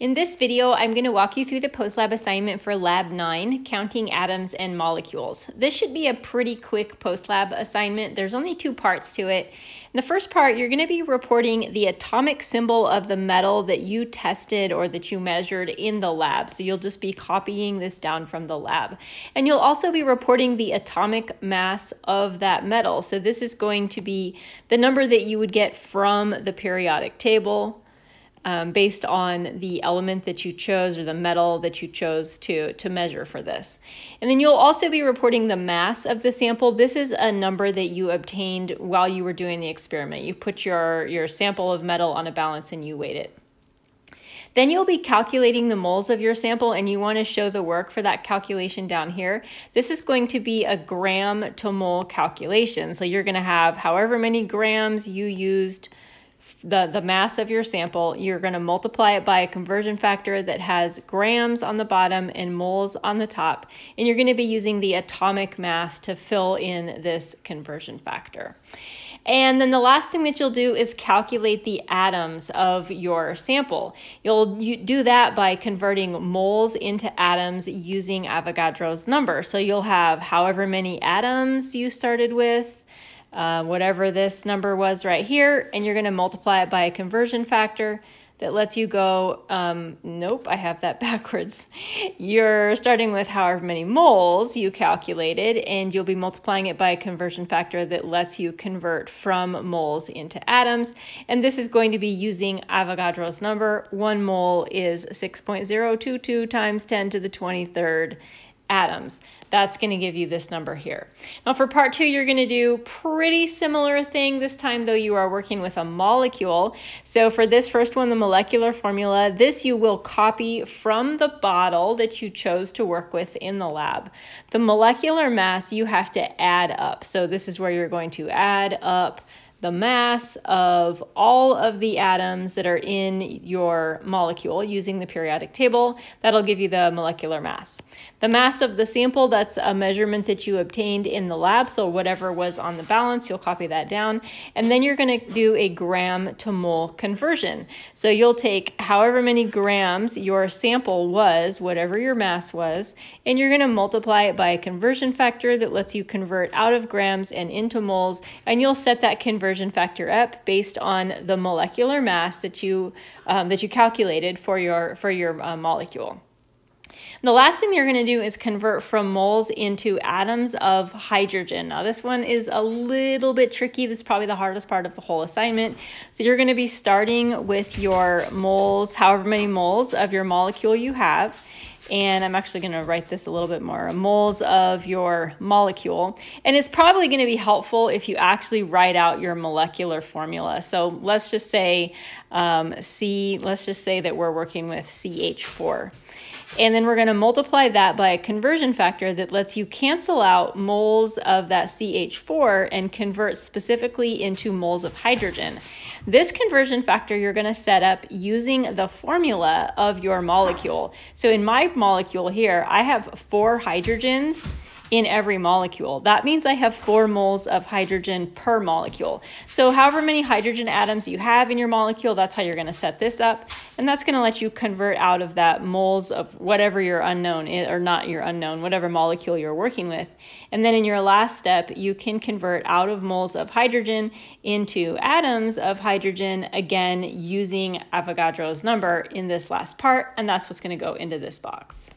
In this video, I'm going to walk you through the post-lab assignment for Lab 9, Counting Atoms and Molecules. This should be a pretty quick post-lab assignment. There's only two parts to it. In the first part, you're going to be reporting the atomic symbol of the metal that you tested or that you measured in the lab. So you'll just be copying this down from the lab. And you'll also be reporting the atomic mass of that metal. So this is going to be the number that you would get from the periodic table, um, based on the element that you chose or the metal that you chose to, to measure for this. And then you'll also be reporting the mass of the sample. This is a number that you obtained while you were doing the experiment. You put your, your sample of metal on a balance and you weighed it. Then you'll be calculating the moles of your sample and you want to show the work for that calculation down here. This is going to be a gram to mole calculation. So you're going to have however many grams you used the, the mass of your sample, you're going to multiply it by a conversion factor that has grams on the bottom and moles on the top, and you're going to be using the atomic mass to fill in this conversion factor. And then the last thing that you'll do is calculate the atoms of your sample. You'll you do that by converting moles into atoms using Avogadro's number. So you'll have however many atoms you started with, uh, whatever this number was right here, and you're going to multiply it by a conversion factor that lets you go, um, nope, I have that backwards. You're starting with however many moles you calculated, and you'll be multiplying it by a conversion factor that lets you convert from moles into atoms. And this is going to be using Avogadro's number. One mole is 6.022 times 10 to the 23rd atoms. That's going to give you this number here. Now for part two, you're going to do pretty similar thing. This time though, you are working with a molecule. So for this first one, the molecular formula, this you will copy from the bottle that you chose to work with in the lab. The molecular mass you have to add up. So this is where you're going to add up the mass of all of the atoms that are in your molecule using the periodic table. That'll give you the molecular mass. The mass of the sample, that's a measurement that you obtained in the lab, so whatever was on the balance, you'll copy that down. And then you're gonna do a gram to mole conversion. So you'll take however many grams your sample was, whatever your mass was, and you're gonna multiply it by a conversion factor that lets you convert out of grams and into moles, and you'll set that conversion conversion factor up based on the molecular mass that you um, that you calculated for your for your uh, molecule. The last thing you're going to do is convert from moles into atoms of hydrogen. Now, this one is a little bit tricky. This is probably the hardest part of the whole assignment. So, you're going to be starting with your moles, however many moles of your molecule you have, and I'm actually going to write this a little bit more moles of your molecule. And it's probably going to be helpful if you actually write out your molecular formula. So let's just say um, C, let's just say that we're working with CH4. And then we're going to multiply that by a conversion factor that lets you cancel out moles of that CH4 and convert specifically into moles of hydrogen. This conversion factor you're going to set up using the formula of your molecule. So in my molecule here, I have four hydrogens in every molecule. That means I have four moles of hydrogen per molecule. So however many hydrogen atoms you have in your molecule, that's how you're gonna set this up. And that's going to let you convert out of that moles of whatever your unknown or not your unknown, whatever molecule you're working with. And then in your last step, you can convert out of moles of hydrogen into atoms of hydrogen, again using Avogadro's number in this last part. And that's what's going to go into this box.